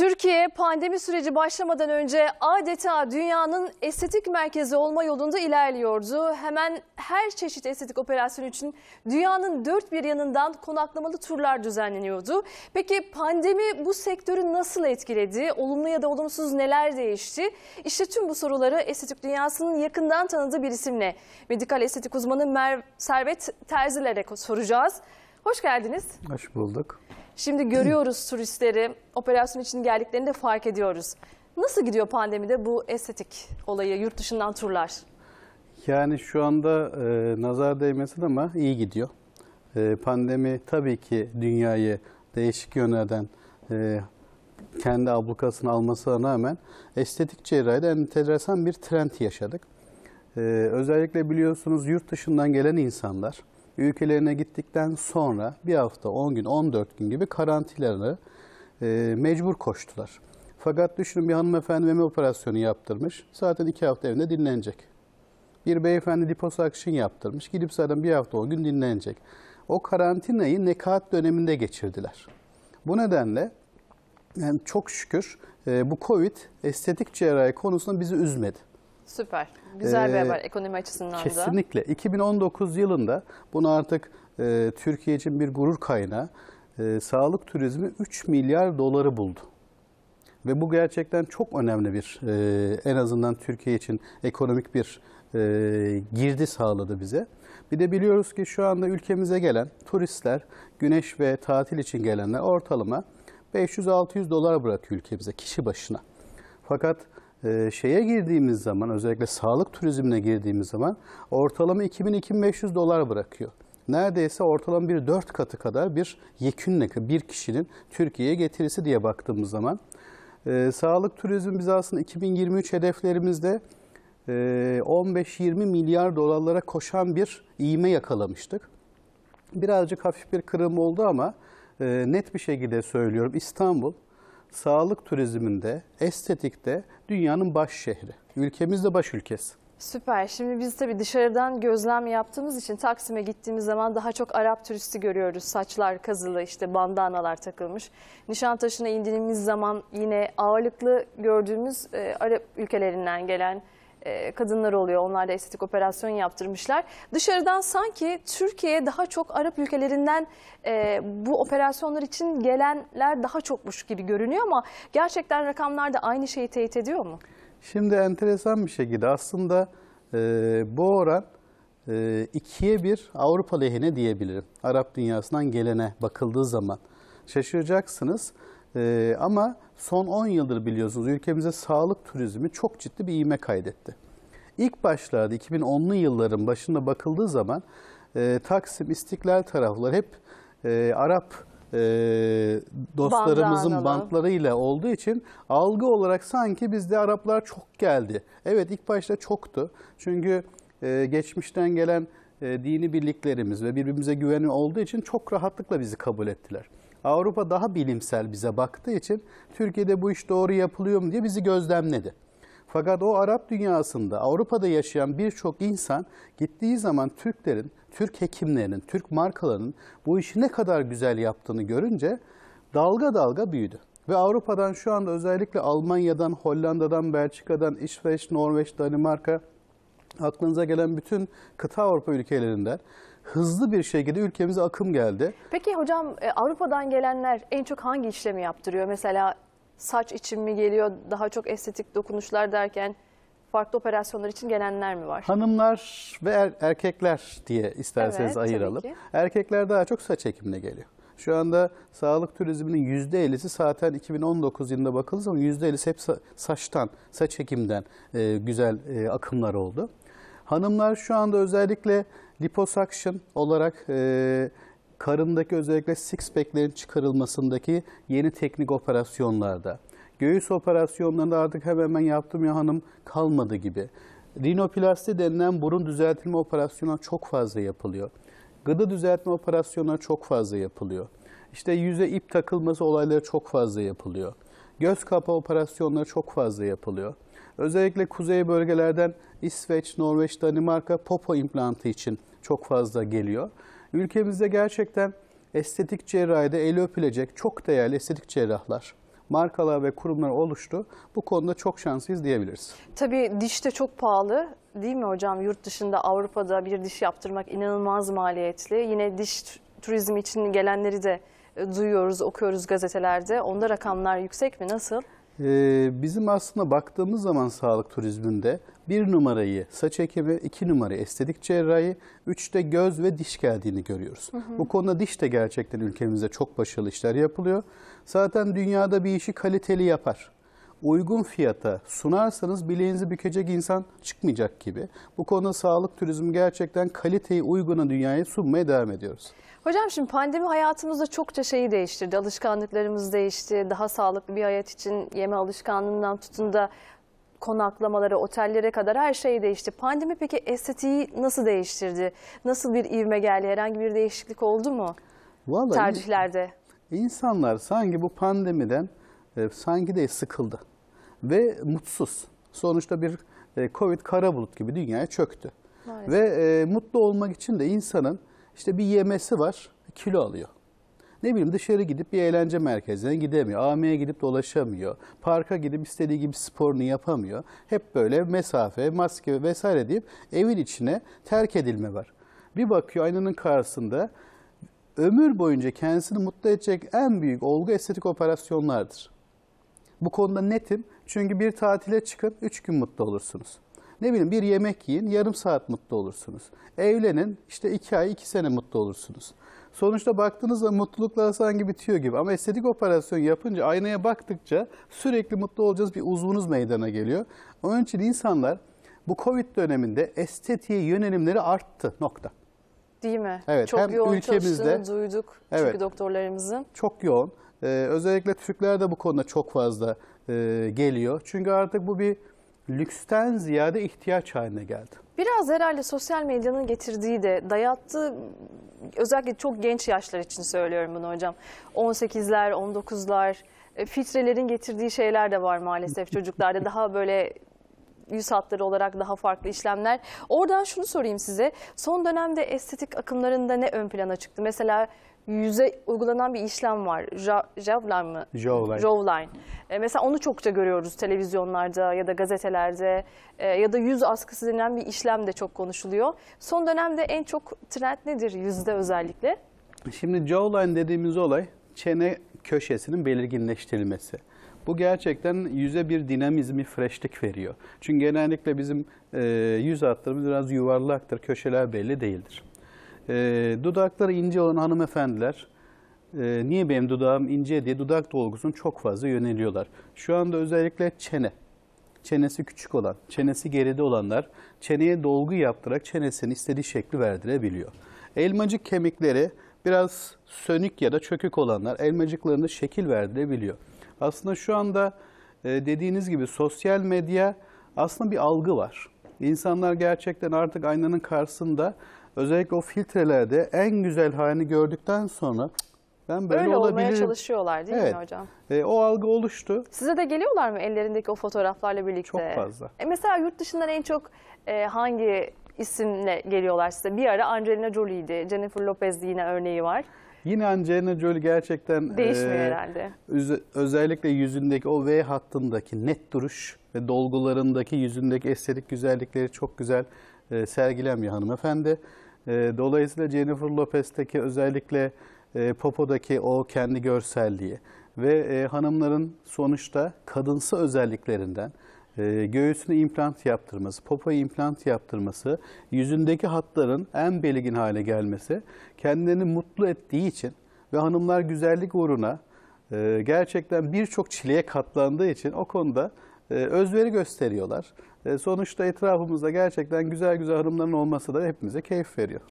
Türkiye pandemi süreci başlamadan önce adeta dünyanın estetik merkezi olma yolunda ilerliyordu. Hemen her çeşit estetik operasyon için dünyanın dört bir yanından konaklamalı turlar düzenleniyordu. Peki pandemi bu sektörü nasıl etkiledi? Olumlu ya da olumsuz neler değişti? İşte tüm bu soruları estetik dünyasının yakından tanıdığı bir isimle medikal estetik uzmanı Mer Servet Terziler'e soracağız. Hoş geldiniz. Hoş bulduk. Şimdi görüyoruz turistleri operasyon için geldiklerini de fark ediyoruz. Nasıl gidiyor pandemide bu estetik olayı, yurt dışından turlar? Yani şu anda e, nazar değmesin ama iyi gidiyor. E, pandemi tabii ki dünyayı değişik yönlerden e, kendi ablukasını almasına rağmen estetik cerrahide enteresan bir trend yaşadık. E, özellikle biliyorsunuz yurt dışından gelen insanlar ülkelerine gittikten sonra bir hafta, 10 gün, 14 gün gibi karantinaları e, mecbur koştular. Fakat düşünün bir hanımefendi meme operasyonu yaptırmış. Zaten iki hafta evinde dinlenecek. Bir beyefendi liposuction yaptırmış. Gidip zaten bir hafta o gün dinlenecek. O karantinayı nekat döneminde geçirdiler. Bu nedenle yani çok şükür e, bu COVID estetik cerrahi konusunda bizi üzmedi. Süper. Güzel bir ee, haber ekonomi açısından kesinlikle. da. Kesinlikle. 2019 yılında bunu artık e, Türkiye için bir gurur kaynağı. E, sağlık turizmi 3 milyar doları buldu. Ve bu gerçekten çok önemli bir, e, en azından Türkiye için ekonomik bir e, girdi sağladı bize. Bir de biliyoruz ki şu anda ülkemize gelen turistler, güneş ve tatil için gelenler ortalama 500-600 dolar bırakıyor ülkemize kişi başına. Fakat e, şeye girdiğimiz zaman özellikle sağlık turizmine girdiğimiz zaman ortalama 2000-2500 dolar bırakıyor. Neredeyse ortalama bir dört katı kadar bir yekünle bir kişinin Türkiye'ye getirisi diye baktığımız zaman e, sağlık turizmi biz aslında 2023 hedeflerimizde 15-20 e, milyar dolarlara koşan bir iğme yakalamıştık. Birazcık hafif bir kırım oldu ama net bir şekilde söylüyorum İstanbul sağlık turizminde, estetikte dünyanın baş şehri. Ülkemiz de baş ülkesi. Süper. Şimdi biz tabii dışarıdan gözlem yaptığımız için Taksim'e gittiğimiz zaman daha çok Arap turisti görüyoruz. Saçlar kazılı, işte bandanalar takılmış. Nişantaşı'na indiğimiz zaman yine ağırlıklı gördüğümüz e, Arap ülkelerinden gelen e, kadınlar oluyor. Onlar da estetik operasyon yaptırmışlar. Dışarıdan sanki Türkiye'ye daha çok Arap ülkelerinden e, bu operasyonlar için gelenler daha çokmuş gibi görünüyor ama gerçekten rakamlar da aynı şeyi teyit ediyor mu? Şimdi enteresan bir şekilde aslında e, bu oran e, ikiye bir Avrupa lehine diyebilirim. Arap dünyasından gelene bakıldığı zaman şaşıracaksınız. E, ama son 10 yıldır biliyorsunuz ülkemize sağlık turizmi çok ciddi bir iğme kaydetti. İlk başlarda 2010'lu yılların başında bakıldığı zaman e, Taksim, İstiklal tarafları hep e, Arap e, dostlarımızın Bandanalı. bantlarıyla olduğu için algı olarak sanki bizde Araplar çok geldi. Evet ilk başta çoktu. Çünkü e, geçmişten gelen e, dini birliklerimiz ve birbirimize güveni olduğu için çok rahatlıkla bizi kabul ettiler. Avrupa daha bilimsel bize baktığı için Türkiye'de bu iş doğru yapılıyor mu diye bizi gözlemledi. Fakat o Arap dünyasında Avrupa'da yaşayan birçok insan gittiği zaman Türklerin, Türk hekimlerinin, Türk markalarının bu işi ne kadar güzel yaptığını görünce dalga dalga büyüdü. Ve Avrupa'dan şu anda özellikle Almanya'dan, Hollanda'dan, Belçika'dan, İsveç, Norveç, Danimarka aklınıza gelen bütün kıta Avrupa ülkelerinden hızlı bir şekilde ülkemize akım geldi. Peki hocam e, Avrupa'dan gelenler en çok hangi işlemi yaptırıyor? Mesela saç için mi geliyor daha çok estetik dokunuşlar derken farklı operasyonlar için gelenler mi var? Hanımlar ve er, erkekler diye isterseniz evet, ayıralım. Erkekler daha çok saç ekimine geliyor. Şu anda sağlık turizminin %50'si zaten 2019 yılında bakıldığı zaman %50'si hep saçtan, saç ekimden e, güzel e, akımlar oldu. Hanımlar şu anda özellikle liposuction olarak e, karındaki özellikle six pack'lerin çıkarılmasındaki yeni teknik operasyonlarda, göğüs operasyonlarında artık hemen hemen yaptım ya hanım kalmadı gibi. Rinoplasti denilen burun düzeltme operasyonu çok fazla yapılıyor. Gıda düzeltme operasyonu çok fazla yapılıyor. İşte yüze ip takılması olayları çok fazla yapılıyor. Göz kapa operasyonları çok fazla yapılıyor. Özellikle kuzey bölgelerden İsveç, Norveç, Danimarka popo implantı için çok fazla geliyor. Ülkemizde gerçekten estetik cerrahide eli öpülecek çok değerli estetik cerrahlar markalar ve kurumlar oluştu. Bu konuda çok şanslıyız diyebiliriz. Tabii diş de çok pahalı değil mi hocam? Yurt dışında Avrupa'da bir diş yaptırmak inanılmaz maliyetli. Yine diş turizmi için gelenleri de e, duyuyoruz, okuyoruz gazetelerde. Onda rakamlar yüksek mi? Nasıl? Ee, bizim aslında baktığımız zaman sağlık turizminde bir numarayı saç ekimi, iki numarayı estetik cerrahi, üçte göz ve diş geldiğini görüyoruz. Hı hı. Bu konuda diş de gerçekten ülkemizde çok başarılı işler yapılıyor. Zaten dünyada bir işi kaliteli yapar uygun fiyata sunarsanız bileğinizi bükecek insan çıkmayacak gibi. Bu konuda sağlık turizmi gerçekten kaliteyi uyguna dünyaya sunmaya devam ediyoruz. Hocam şimdi pandemi hayatımızda çokça şeyi değiştirdi. Alışkanlıklarımız değişti. Daha sağlıklı bir hayat için yeme alışkanlığından tutun da konaklamalara, otellere kadar her şey değişti. Pandemi peki estetiği nasıl değiştirdi? Nasıl bir ivme geldi? Herhangi bir değişiklik oldu mu Vallahi tercihlerde? İnsanlar sanki bu pandemiden e, sanki de sıkıldı ve mutsuz. Sonuçta bir e, Covid kara bulut gibi dünyaya çöktü. Maalesef. Ve e, mutlu olmak için de insanın işte bir yemesi var, kilo alıyor. Ne bileyim dışarı gidip bir eğlence merkezine gidemiyor. AM'ye gidip dolaşamıyor. Parka gidip istediği gibi sporunu yapamıyor. Hep böyle mesafe, maske vesaire deyip evin içine terk edilme var. Bir bakıyor aynanın karşısında ömür boyunca kendisini mutlu edecek en büyük olgu estetik operasyonlardır. Bu konuda netim çünkü bir tatile çıkın üç gün mutlu olursunuz. Ne bileyim bir yemek yiyin, yarım saat mutlu olursunuz. Evlenin, işte iki ay, iki sene mutlu olursunuz. Sonuçta baktığınızda mutluluklar sanki bitiyor gibi. Ama estetik operasyon yapınca, aynaya baktıkça sürekli mutlu olacağız bir uzvunuz meydana geliyor. Onun için insanlar bu Covid döneminde estetiğe yönelimleri arttı. Nokta. Değil mi? Evet. Çok hem yoğun ülkemizde duyduk evet, çünkü doktorlarımızın. Çok yoğun. Ee, özellikle Türkler de bu konuda çok fazla e, geliyor. Çünkü artık bu bir lüksten ziyade ihtiyaç haline geldi. Biraz herhalde sosyal medyanın getirdiği de dayattığı özellikle çok genç yaşlar için söylüyorum bunu hocam. 18'ler, 19'lar e, filtrelerin getirdiği şeyler de var maalesef çocuklarda. Daha böyle yüz hatları olarak daha farklı işlemler. Oradan şunu sorayım size. Son dönemde estetik akımlarında ne ön plana çıktı? Mesela yüze uygulanan bir işlem var. Jawline mı? Jawline. Jawline. E, mesela onu çokça görüyoruz televizyonlarda ya da gazetelerde e, ya da yüz askısı denilen bir işlem de çok konuşuluyor. Son dönemde en çok trend nedir yüzde özellikle? Şimdi jawline dediğimiz olay çene köşesinin belirginleştirilmesi. Bu gerçekten yüze bir dinamizmi, freşlik veriyor. Çünkü genellikle bizim e, yüz hatlarımız biraz yuvarlaktır, köşeler belli değildir. E, dudakları ince olan hanımefendiler, e, niye benim dudağım ince diye dudak dolgusunu çok fazla yöneliyorlar. Şu anda özellikle çene, çenesi küçük olan, çenesi geride olanlar çeneye dolgu yaptırarak çenesini istediği şekli verdirebiliyor. Elmacık kemikleri biraz sönük ya da çökük olanlar elmacıklarını şekil verdirebiliyor. Aslında şu anda e, dediğiniz gibi sosyal medya aslında bir algı var. İnsanlar gerçekten artık aynanın karşısında özellikle o filtrelerde en güzel halini gördükten sonra ben böyle Öyle olabilirim. olmaya çalışıyorlar değil evet. mi hocam? E, o algı oluştu. Size de geliyorlar mı ellerindeki o fotoğraflarla birlikte? Çok fazla. E, mesela yurt dışından en çok e, hangi isimle geliyorlar size? Bir ara Angelina Jolie'ydi, Jennifer Lopez'di yine örneği var. Yine Angelina Jolie gerçekten e, değişmiyor e, herhalde. Özellikle yüzündeki o V hattındaki net duruş ve dolgularındaki yüzündeki estetik güzellikleri çok güzel e, sergilen bir hanımefendi. E, dolayısıyla Jennifer Lopez'teki özellikle e, popodaki o kendi görselliği ve e, hanımların sonuçta kadınsı özelliklerinden e, göğsüne implant yaptırması, popoya implant yaptırması, yüzündeki hatların en belirgin hale gelmesi kendilerini mutlu ettiği için ve hanımlar güzellik uğruna e, gerçekten birçok çileye katlandığı için o konuda e, özveri gösteriyorlar. E, sonuçta etrafımızda gerçekten güzel güzel hanımların olması da hepimize keyif veriyor.